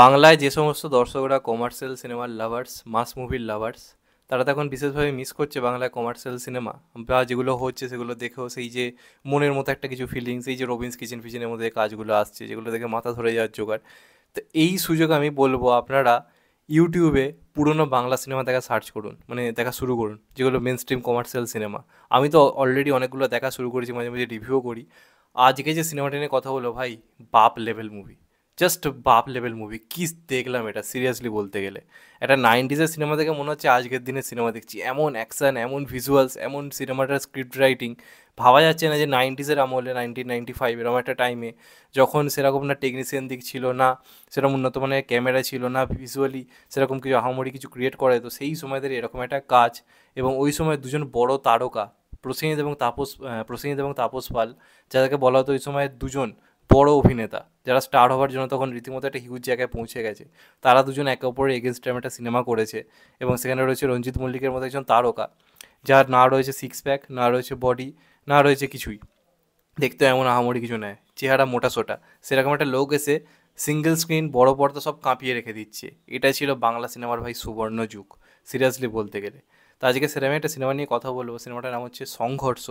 বাংলায় যে সমস্ত দর্শকরা কমার্শিয়াল সিনেমার লাভার্স মাস মুভির লাভার্স তারা তো এখন বিশেষভাবে মিস করছে বাংলায় কমার্শিয়াল সিনেমা বা যেগুলো হচ্ছে সেগুলো দেখেও সেই যে মনের মতো একটা কিছু ফিলিংস এই যে রবিন্স কিচেন ফিচেনের মধ্যে কাজগুলো আসছে যেগুলো দেখে মাথা ধরে যাওয়ার জোগাড় তো এই সুযোগ আমি বলবো আপনারা ইউটিউবে পুরনো বাংলা সিনেমা দেখা সার্চ করুন মানে দেখা শুরু করুন যেগুলো মেন স্ট্রিম কমার্শিয়াল সিনেমা আমি তো অলরেডি অনেকগুলো দেখা শুরু করেছি মাঝে মাঝে রিভিউ করি আজকে যে সিনেমাটি নিয়ে কথা বলো ভাই বাপ লেভেল মুভি জাস্ট বাপ লেভেল মুভি কী দেখলাম এটা সিরিয়াসলি বলতে গেলে একটা নাইনটিজের সিনেমা দেখে মনে হচ্ছে আজকের দিনে সিনেমা দেখছি এমন অ্যাকশান এমন ভিজুয়ালস এমন সিনেমাটার স্ক্রিপ্ট রাইটিং ভাবা যাচ্ছে না যে নাইনটিজের আমলে নাইনটিন নাইনটি ফাইভ এরকম একটা টাইমে যখন সেরকম না টেকনিশিয়ান দিক ছিল না সেরকম উন্নত মানের ক্যামেরা ছিল না ভিজুয়ালি সেরকম কিছু আহামরি কিছু ক্রিয়েট করে তো সেই সময়দের এরকম একটা কাজ এবং ওই সময় দুজন বড় তারকা প্রসেনিত এবং তাপস প্রসেনিত এবং তাপস পাল যাদেরকে বলা হতো ওই সময় দুজন বড় অভিনেতা যারা স্টার হওয়ার জন্য তখন রীতিমতো একটা হিউজ জায়গায় পৌঁছে গেছে তারা দুজন একে অপরের এগেনস্ট টাইম একটা সিনেমা করেছে এবং সেখানে রয়েছে রঞ্জিত মল্লিকের মতো একজন তারকা যার না রয়েছে সিক্স প্যাক না রয়েছে বডি না রয়েছে কিছুই দেখতে এমন আহামরি কিছু নেয় চেহারা মোটা সোটা সেরকম একটা লোক এসে সিঙ্গেল স্ক্রিন বড় পর্দা সব কাঁপিয়ে রেখে দিচ্ছে এটাই ছিল বাংলা সিনেমার ভাই সুবর্ণ যুগ সিরিয়াসলি বলতে গেলে তো আজকে সেরকম একটা সিনেমা নিয়ে কথা বলবো সিনেমাটার নাম হচ্ছে সংঘর্ষ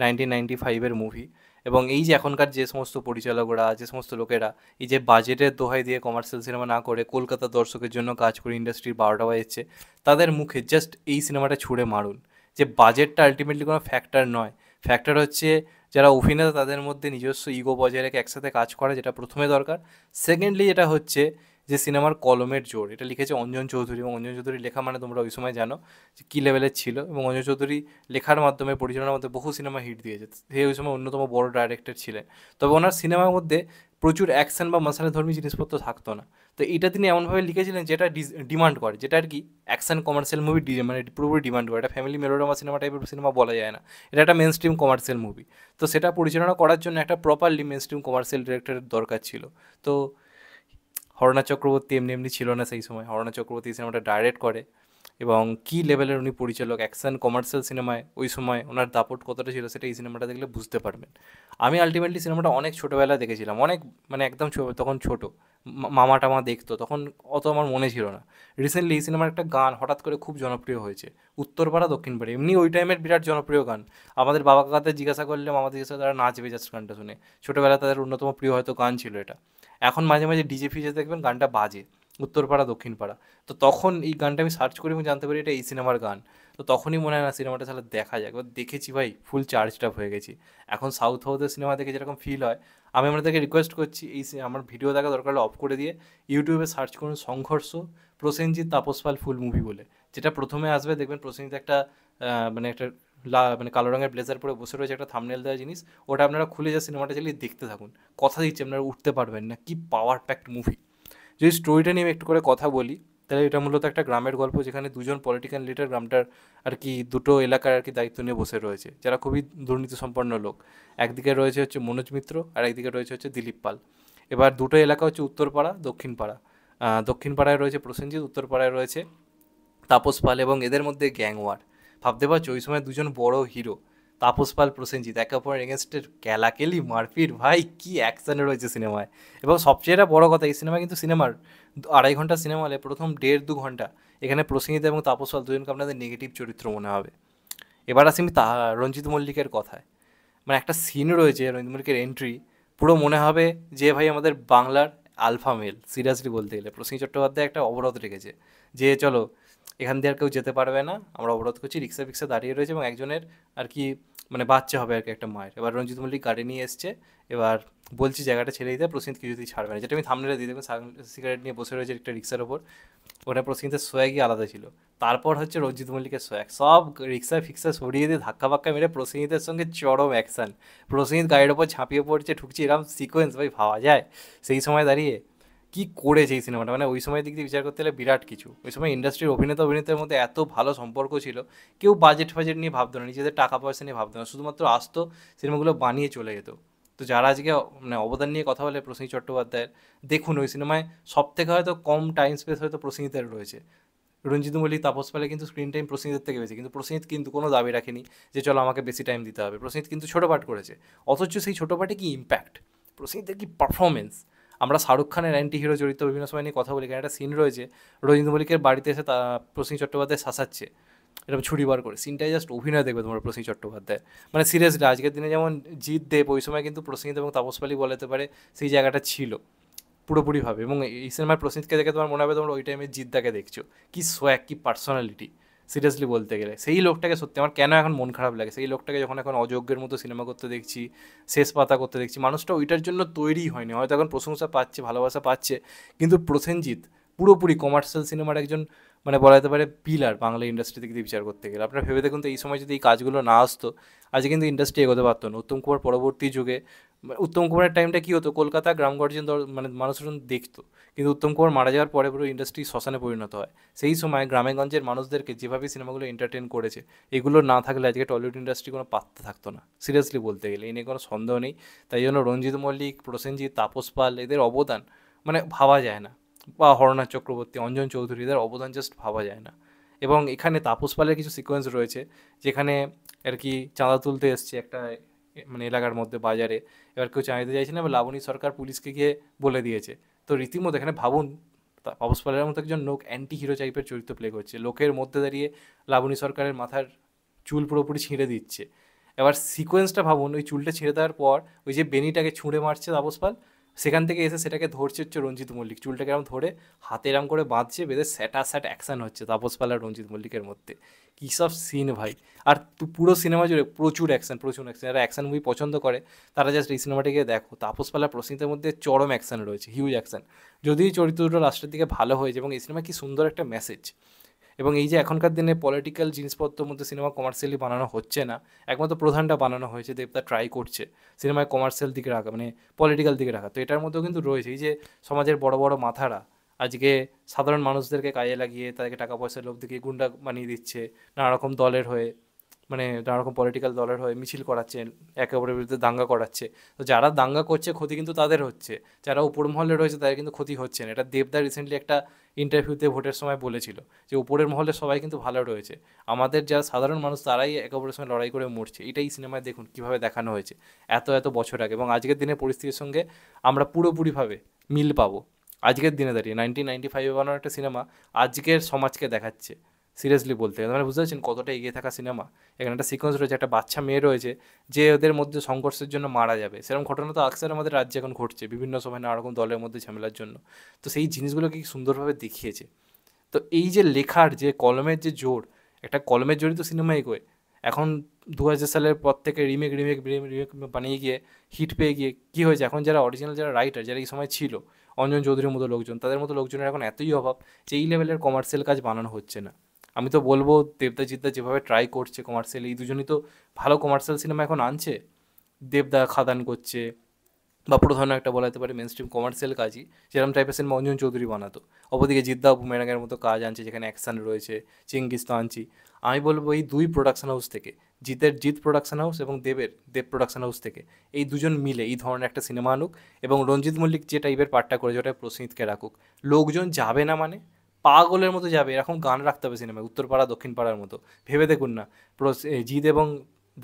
নাইনটিন নাইনটি ফাইভের মুভি এবং এই যে এখনকার যে সমস্ত পরিচালকরা যে সমস্ত লোকেরা এই যে বাজেটের দোহাই দিয়ে কমার্শিয়াল সিনেমা না করে কলকাতা দর্শকের জন্য কাজ করে ইন্ডাস্ট্রির বারোটা বাজছে তাদের মুখে জাস্ট এই সিনেমাটা ছুঁড়ে মারুন যে বাজেটটা আলটিমেটলি কোনো ফ্যাক্টর নয় ফ্যাক্টর হচ্ছে যারা অভিনেতা তাদের মধ্যে নিজস্ব ইগো বজায় রেখে একসাথে কাজ করা যেটা প্রথমে দরকার সেকেন্ডলি যেটা হচ্ছে যে সিনেমার কলমের জোর এটা লিখেছে অঞ্জন চৌধুরী এবং অঞ্জন চৌধুরী লেখা মানে তোমরা ওই সময় জানো যে কী লেভেলের ছিল এবং অঞ্জন চৌধুরী লেখার মাধ্যমে পরিচালনার মধ্যে বহু সিনেমা হিট দিয়েছে সে ওই সময় অন্যতম বড় ডাইরেক্টর ছিলেন তবে ওনার সিনেমার মধ্যে প্রচুর অ্যাকশন বা ধর্মী জিনিসপত্র থাকতো না তো এটা তিনি এমনভাবে লিখেছিলেন যেটা ডিমান্ড করে যেটা আর কি অ্যাকশন কমার্শিয়াল মুভি মানে পুরোপুরি ডিমান্ড করে এটা ফ্যামিলি মেলোডামা সিনেমা টাইপের সিনেমা বলা যায় না এটা একটা মেন স্ট্রিম কমার্শিয়াল মুভি তো সেটা পরিচালনা করার জন্য একটা প্রপারলি মেন স্ট্রিম কমার্শিয়াল ডিরেক্টরের দরকার ছিল তো হরণা চক্রবর্তী এমনি এমনি ছিল না সেই সময় হরণা চক্রবর্তী সিনেমাটা ডাইরেক্ট করে এবং কি লেভেলের উনি পরিচালক অ্যাকশন কমার্শিয়াল সিনেমায় ওই সময় ওনার দাপট কতটা ছিল সেটা এই সিনেমাটা দেখলে বুঝতে পারবেন আমি আলটিমেটলি সিনেমাটা অনেক ছোটোবেলায় দেখেছিলাম অনেক মানে একদম তখন ছোট মামা টামা দেখতো তখন অত আমার মনে ছিল না রিসেন্টলি এই সিনেমার একটা গান হঠাৎ করে খুব জনপ্রিয় হয়েছে উত্তরপাড়া দক্ষিণপাড়া এমনি ওই টাইমের বিরাট জনপ্রিয় গান আমাদের বাবা কাকাদের জিজ্ঞাসা করলে মামাদের জিজ্ঞাসা তারা নাচবে জাস্ট গানটা শুনে ছোটোবেলায় তাদের অন্যতম প্রিয় হয়তো গান ছিল এটা এখন মাঝে মাঝে ডিজে ফিজে দেখবেন গানটা বাজে উত্তরপাড়া দক্ষিণপাড়া তো তখন এই গানটা আমি সার্চ করি এবং জানতে পারি এটা এই সিনেমার গান তো তখনই মনে হয় না সিনেমাটা তাহলে দেখা যাক দেখেছি ভাই ফুল চার্জটা হয়ে গেছি এখন সাউথ হাউথের সিনেমা দেখে যেরকম ফিল হয় আমি আপনাদেরকে রিকোয়েস্ট করছি এই আমার ভিডিও দেখা দরকার হলে অফ করে দিয়ে ইউটিউবে সার্চ করুন সংঘর্ষ প্রসেনজিৎ তাপসপাল ফুল মুভি বলে যেটা প্রথমে আসবে দেখবেন প্রসেনজিৎ একটা মানে একটা লা মানে কালো রঙের ব্লেজার পরে বসে রয়েছে একটা থামনেল দেওয়া জিনিস ওটা আপনারা খুলে যা সিনেমাটা চালিয়ে দেখতে থাকুন কথা দিচ্ছি আপনারা উঠতে পারবেন না কি পাওয়ার প্যাক্ট মুভি যদি স্টোরিটা নিয়ে একটু করে কথা বলি তাহলে এটা মূলত একটা গ্রামের গল্প যেখানে দুজন পলিটিক্যাল লিডার গ্রামটার আর কি দুটো এলাকার আর কি দায়িত্ব নিয়ে বসে রয়েছে যারা খুবই দুর্নীতি সম্পন্ন লোক একদিকে রয়েছে হচ্ছে মনোজ মিত্র আর একদিকে রয়েছে হচ্ছে দিলীপ পাল এবার দুটো এলাকা হচ্ছে উত্তরপাড়া দক্ষিণপাড়া দক্ষিণপাড়ায় রয়েছে প্রসেনজিৎ উত্তরপাড়ায় রয়েছে তাপস পাল এবং এদের মধ্যে গ্যাংওয়ার ভাবতে পারছো ওই সময় দুজন বড় হিরো তাপস পাল প্রসেনজিৎ একে অপরের এগেনস্টের ক্যালাকেলি মারপিট ভাই কি অ্যাকশানে রয়েছে সিনেমায় এবং সবচেয়ে বড় কথা এই সিনেমা কিন্তু সিনেমার আড়াই ঘন্টা সিনেমা হলে প্রথম দেড় দু ঘন্টা এখানে প্রসেনজিৎ এবং তাপস পাল দুজনকে আপনাদের নেগেটিভ চরিত্র মনে হবে এবার আসি আমি তা রঞ্জিত মল্লিকের কথায় মানে একটা সিন রয়েছে রঞ্জিত মল্লিকের এন্ট্রি পুরো মনে হবে যে ভাই আমাদের বাংলার আলফা মেল সিরিয়াসলি বলতে গেলে প্রসেন চট্টোপাধ্যায় একটা অবরোধ রেখেছে যে চলো এখান দিয়ে আর কেউ যেতে পারবে না আমরা অবরোধ করছি রিক্সা ফিক্সা দাঁড়িয়ে রয়েছে এবং একজনের আর কি মানে বাচ্চা হবে আর কি একটা মায়ের এবার রঞ্জিত মল্লিক গাড়ি নিয়ে এসছে এবার বলছি জায়গাটা ছেড়ে দিতে প্রসিন্ত কিছুতেই ছাড়বে না যেটা আমি থামলে দিয়ে দেবেন সিগারেট নিয়ে বসে রয়েছে একটা রিক্সার ওপর ওটা প্রসিন্তের সোয়াগই আলাদা ছিল তারপর হচ্ছে রঞ্জিত মল্লিকের সোয়াগ সব রিক্সা ফিক্সা সরিয়ে দিয়ে ধাক্কা ফাক্কা মেরে প্রসিন্তের সঙ্গে চরম অ্যাকশান প্রসিন্ত গাড়ির ওপর ঝাঁপিয়ে পড়ছে ঠুকছে এরকম সিকোয়েন্স ভাই ভাবা যায় সেই সময় দাঁড়িয়ে কি করেছে এই সিনেমাটা মানে ওই সময় দিক দিয়ে বিচার করতে গেলে বিরাট কিছু ওই সময় ইন্ডাস্ট্রির অভিনেতা অভিনেতার মধ্যে এত ভালো সম্পর্ক ছিল কেউ বাজেট ফাজেট নিয়ে ভাবতো না নিজেদের টাকা পয়সা নিয়ে ভাবতো না শুধুমাত্র আসতো সিনেমাগুলো বানিয়ে চলে যেত তো যারা আজকে মানে অবদান নিয়ে কথা বলে প্রসেন চট্টোপাধ্যায়ের দেখুন ওই সিনেমায় সব থেকে হয়তো কম টাইম স্পেস হয়তো প্রসেনিতের রয়েছে রঞ্জিত মল্লিক তাপস পালে কিন্তু স্ক্রিন টাইম প্রসেনিতের থেকে বেশি কিন্তু প্রসেনিত কিন্তু কোনো দাবি রাখেনি যে চলো আমাকে বেশি টাইম দিতে হবে প্রসেনিত কিন্তু ছোটো পাঠ করেছে অথচ সেই ছোটো পাঠে কি ইম্প্যাক্ট প্রসেনিতের কি পারফরমেন্স আমরা শাহরুখ খানের অ্যান্টি হিরো চরিত্র বিভিন্ন সময় নিয়ে কথা বলি কারণ একটা সিন রয়েছে রবীন্দ্র মল্লিকের বাড়িতে এসে তা প্রসীন চট্টোপাধ্যায় শাসাচ্ছে এরকম ছুরি বার করে সিনটাই জাস্ট অভিনয় দেখবে তোমরা প্রসীন চট্টোপাধ্যায় মানে সিরিয়াসলি আজকের দিনে যেমন জিৎ দেব ওই সময় কিন্তু প্রসেনজিৎ এবং তাপস বলাতে পারে সেই জায়গাটা ছিল পুরোপুরিভাবে এবং এই সিনেমার প্রসেনজিৎকে দেখে তোমার মনে হবে তোমরা ওই টাইমে জিদ্দাকে দেখছো কি সোয়াক কি পার্সোনালিটি সিরিয়াসলি বলতে গেলে সেই লোকটাকে সত্যি আমার কেন এখন মন খারাপ লাগে সেই লোকটাকে যখন এখন অযোগ্যের মতো সিনেমা করতে দেখছি শেষ পাতা করতে দেখছি মানুষটা ওইটার জন্য তৈরি হয়নি হয়তো এখন প্রশংসা পাচ্ছে ভালোবাসা পাচ্ছে কিন্তু প্রসেনজিৎ পুরোপুরি কমার্শিয়াল সিনেমার একজন মানে বলা যেতে পারে পিলার বাংলা ইন্ডাস্ট্রিতে থেকে বিচার করতে গেলে আপনারা ভেবে দেখুন তো এই সময় যদি এই কাজগুলো না আসতো আজকে কিন্তু ইন্ডাস্ট্রি এগোতে পারতো না উত্তম কুমার পরবর্তী যুগে মানে উত্তম কুমারের টাইমটা কী হতো কলকাতা গ্রাম গ্রামগঞ্জের মানে মানুষজন দেখতো কিন্তু উত্তম কুমার মারা যাওয়ার পরে পুরো ইন্ডাস্ট্রি শ্মশানে পরিণত হয় সেই সময় গ্রামে গঞ্জের মানুষদেরকে যেভাবে সিনেমাগুলো এন্টারটেন করেছে এগুলো না থাকলে আজকে টলিউড ইন্ডাস্ট্রি কোনো পাত্তা থাকতো না সিরিয়াসলি বলতে গেলে এ নিয়ে কোনো সন্দেহ নেই তাই জন্য রঞ্জিত মল্লিক প্রসেনজিৎ তাপস পাল এদের অবদান মানে ভাবা যায় না বা হরণা চক্রবর্তী অঞ্জন চৌধুরীদের অবদান জাস্ট ভাবা যায় না এবং এখানে তাপস পালের কিছু সিকোয়েন্স রয়েছে যেখানে আর কি চাঁদা তুলতে এসছে একটা মানে এলাকার মধ্যে বাজারে এবার কেউ চাঁদিতে চাইছে না এবার লাবণী সরকার পুলিশকে গিয়ে বলে দিয়েছে তো রীতিমতো এখানে ভাবুন তাপস পালের মতো একজন লোক অ্যান্টি হিরো টাইপের চরিত্র প্লে করছে লোকের মধ্যে দাঁড়িয়ে লাবণী সরকারের মাথার চুল পুরোপুরি ছিঁড়ে দিচ্ছে এবার সিকোয়েন্সটা ভাবুন ওই চুলটা ছিঁড়ে দেওয়ার পর ওই যে বেনিটাকে ছুঁড়ে মারছে তাপস পাল সেখান থেকে এসে সেটাকে ধরছে হচ্ছে রঞ্জিত মল্লিক চুলটাকে এরম ধরে হাতে এরম করে বাঁধছে বেঁধে স্যাটা স্যাট অ্যাকশান হচ্ছে তাপস পালা রঞ্জিত মল্লিকের মধ্যে কী সব সিন ভাই আর পুরো সিনেমা জুড়ে প্রচুর অ্যাকশান প্রচুর অ্যাকশান যারা অ্যাকশান মুভি পছন্দ করে তারা জাস্ট এই সিনেমাটিকে দেখো তাপস পালা প্রসিদ্ধের মধ্যে চরম অ্যাকশান রয়েছে হিউজ অ্যাকশান যদি চরিত্র দুটো রাষ্ট্রের দিকে ভালো হয়েছে এবং এই সিনেমা কি সুন্দর একটা মেসেজ এবং এই যে এখনকার দিনে পলিটিক্যাল জিনিসপত্র মধ্যে সিনেমা কমার্শিয়ালি বানানো হচ্ছে না একমাত্র প্রধানটা বানানো হয়েছে দেবতা ট্রাই করছে সিনেমায় কমার্শিয়াল দিকে রাখা মানে পলিটিক্যাল দিকে রাখা তো এটার মধ্যেও কিন্তু রয়েছে এই যে সমাজের বড় বড় মাথারা আজকে সাধারণ মানুষদেরকে কাজে লাগিয়ে তাদেরকে টাকা পয়সার লোক দিকে গুন্ডা বানিয়ে দিচ্ছে নানা রকম দলের হয়ে মানে নানারকম পলিটিক্যাল দলের হয়ে মিছিল করাচ্ছে একে অপরের বিরুদ্ধে দাঙ্গা করাচ্ছে তো যারা দাঙ্গা করছে ক্ষতি কিন্তু তাদের হচ্ছে যারা উপর মহলে রয়েছে তাদের কিন্তু ক্ষতি হচ্ছে না এটা দেবদা রিসেন্টলি একটা ইন্টারভিউতে ভোটের সময় বলেছিল যে উপরের মহলে সবাই কিন্তু ভালো রয়েছে আমাদের যারা সাধারণ মানুষ তারাই একে অপরের সঙ্গে লড়াই করে মরছে এটাই সিনেমায় দেখুন কীভাবে দেখানো হয়েছে এত এত বছর আগে এবং আজকের দিনের পরিস্থিতির সঙ্গে আমরা পুরোপুরিভাবে মিল পাবো আজকের দিনে দাঁড়িয়ে নাইনটিন নাইনটি ফাইভে বানানো একটা সিনেমা আজকের সমাজকে দেখাচ্ছে সিরিয়াসলি বলতে গেলে মানে বুঝতে পারছেন কতটা এগিয়ে থাকা সিনেমা এখানে একটা সিকোয়েন্স রয়েছে একটা বাচ্চা মেয়ে রয়েছে যে ওদের মধ্যে সংঘর্ষের জন্য মারা যাবে সেরকম ঘটনা তো আকসার আমাদের রাজ্যে এখন ঘটছে বিভিন্ন সময় নানা রকম দলের মধ্যে ঝামেলার জন্য তো সেই জিনিসগুলোকে সুন্দরভাবে দেখিয়েছে তো এই যে লেখার যে কলমের যে জোর একটা কলমের জোরই তো সিনেমা এগোয় এখন দু হাজার সালের পর থেকে রিমেক রিমেক রিমেক বানিয়ে গিয়ে হিট পেয়ে গিয়ে কী হয়েছে এখন যারা অরিজিনাল যারা রাইটার যারা এই সময় ছিল অঞ্জন চৌধুরীর মতো লোকজন তাদের মতো লোকজনের এখন এতই অভাব যে এই লেভেলের কমার্শিয়াল কাজ বানানো হচ্ছে না আমি তো বলবো দেবদাজিৎদা যেভাবে ট্রাই করছে কমার্শিয়াল এই দুজনই তো ভালো কমার্শিয়াল সিনেমা এখন আনছে দেবদা খাদান করছে বা প্রধান একটা বলা যেতে পারে মেন স্ট্রিম কমার্শিয়াল কাজই যেরকম টাইপের সিনেমা অঞ্জন চৌধুরী বানাতো অপরদিকে জিদ্দা বুমেরাঙ্গের মতো কাজ আনছে যেখানে অ্যাকশান রয়েছে চিঙ্গিস তো আনছি আমি বলবো এই দুই প্রোডাকশন হাউস থেকে জিতের জিত প্রোডাকশন হাউস এবং দেবের দেব প্রোডাকশন হাউস থেকে এই দুজন মিলে এই ধরনের একটা সিনেমা আনুক এবং রঞ্জিত মল্লিক যে টাইপের পার্টটা করেছে ওটা প্রসিতকে রাখুক লোকজন যাবে না মানে পাগলের মতো যাবে এরকম গান রাখতে হবে সিনেমায় উত্তরপাড়া দক্ষিণ পাড়ার মতো ভেবে দেখুন না জিৎ এবং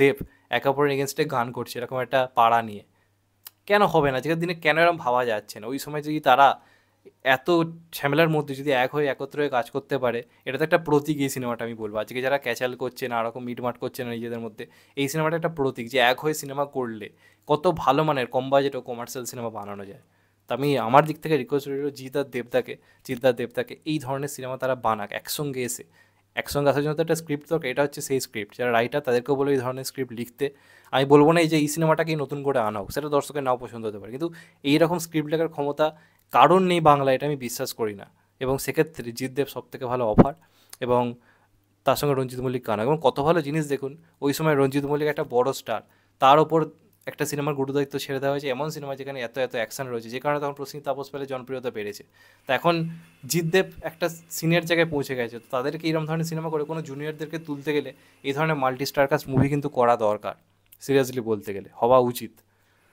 দেব একে অপরের এগেনস্টে গান করছে এরকম একটা পাড়া নিয়ে কেন হবে না আজকের দিনে কেন এরকম ভাবা যাচ্ছে না ওই সময় যদি তারা এত ঝামেলার মধ্যে যদি এক হয়ে একত্র হয়ে কাজ করতে পারে এটা তো একটা প্রতীক এই সিনেমাটা আমি বলবো আজকে যারা ক্যাচাল করছে না আরকম মিটমাট করছে না নিজেদের মধ্যে এই সিনেমাটা একটা প্রতীক যে এক হয়ে সিনেমা করলে কত ভালো মানের কম বাজেট ও কমার্শিয়াল সিনেমা বানানো যায় আমি আমার দিক থেকে রিকোয়েস্ট করি জিদার দেবদাকে জিদার দেবদাকে এই ধরনের সিনেমা তারা বানাক একসঙ্গে এসে একসঙ্গে আসার জন্য তো একটা স্ক্রিপ্ট দরকার এটা হচ্ছে সেই স্ক্রিপ্ট যারা রাইটার তাদেরকেও বলো এই ধরনের স্ক্রিপ্ট লিখতে আমি বলবো না এই যে এই সিনেমাটাকেই নতুন করে আনা হোক সেটা দর্শকের নাও পছন্দ হতে পারে কিন্তু এইরকম স্ক্রিপ্ট লেখার ক্ষমতা কারণ নেই বাংলা এটা আমি বিশ্বাস করি না এবং সেক্ষেত্রে জিতদেব সব থেকে ভালো অফার এবং তার সঙ্গে রঞ্জিত মল্লিক গান এবং কত ভালো জিনিস দেখুন ওই সময় রঞ্জিত মল্লিক একটা বড় স্টার তার ওপর একটা সিনেমার গুরুদায়িত্ব ছেড়ে দেওয়া হয়েছে এমন সিনেমা যেখানে এত এত অ্যাকশন রয়েছে যে কারণে তখন প্রসেনজিৎ তাপস পেলে জনপ্রিয়তা বেড়েছে তা এখন জিতদেব একটা সিনিয়র জায়গায় পৌঁছে গেছে তো তাদেরকে এরকম ধরনের সিনেমা করে কোনো জুনিয়রদেরকে তুলতে গেলে এই ধরনের মাল্টি কাস্ট মুভি কিন্তু করা দরকার সিরিয়াসলি বলতে গেলে হওয়া উচিত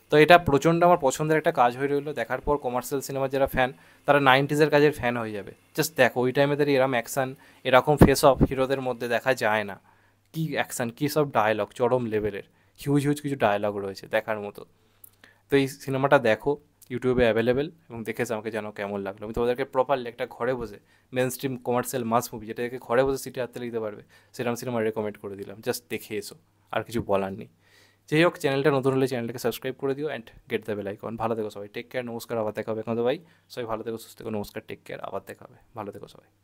তো এটা প্রচণ্ড আমার পছন্দের একটা কাজ হয়ে রইলো দেখার পর কমার্শিয়াল সিনেমার যারা ফ্যান তারা নাইনটিজের কাজের ফ্যান হয়ে যাবে জাস্ট দেখো ওই টাইমে তাদের এরম অ্যাকশান এরকম ফেস অফ হিরোদের মধ্যে দেখা যায় না কী অ্যাকশান কী সব ডায়লগ চরম লেভেলের হিউজ হিউজ কিছু ডায়লগ রয়েছে দেখার মতো তো এই সিনেমাটা দেখো ইউটিউবে অ্যাভেলেবেল এবং দেখেছে আমাকে জানো কেমন লাগলো আমি তোমাদেরকে প্রপারলি একটা ঘরে বসে mainstream commercial mass movie যেটা দেখে ঘরে বসে সিটি হাতে লিখতে পারবে সেরকম সিনেমা রেকমেন্ড করে দিলাম জাস্ট দেখে এসো আর কিছু বলার নেই যাই হোক চ্যানেলটা নতুন হলে চ্যানেলটাকে সাবস্ক্রাইব করে দিও and get the bell icon ভালো থেকো সবাই টেক কেয়ার নমস্কার আবার দেখাবে এখন তো ভাই সবাই ভালো থেকো সুস্থ থেকো নমস্কার টেক কেয়ার আবার দেখাবে ভালো থেকো সবাই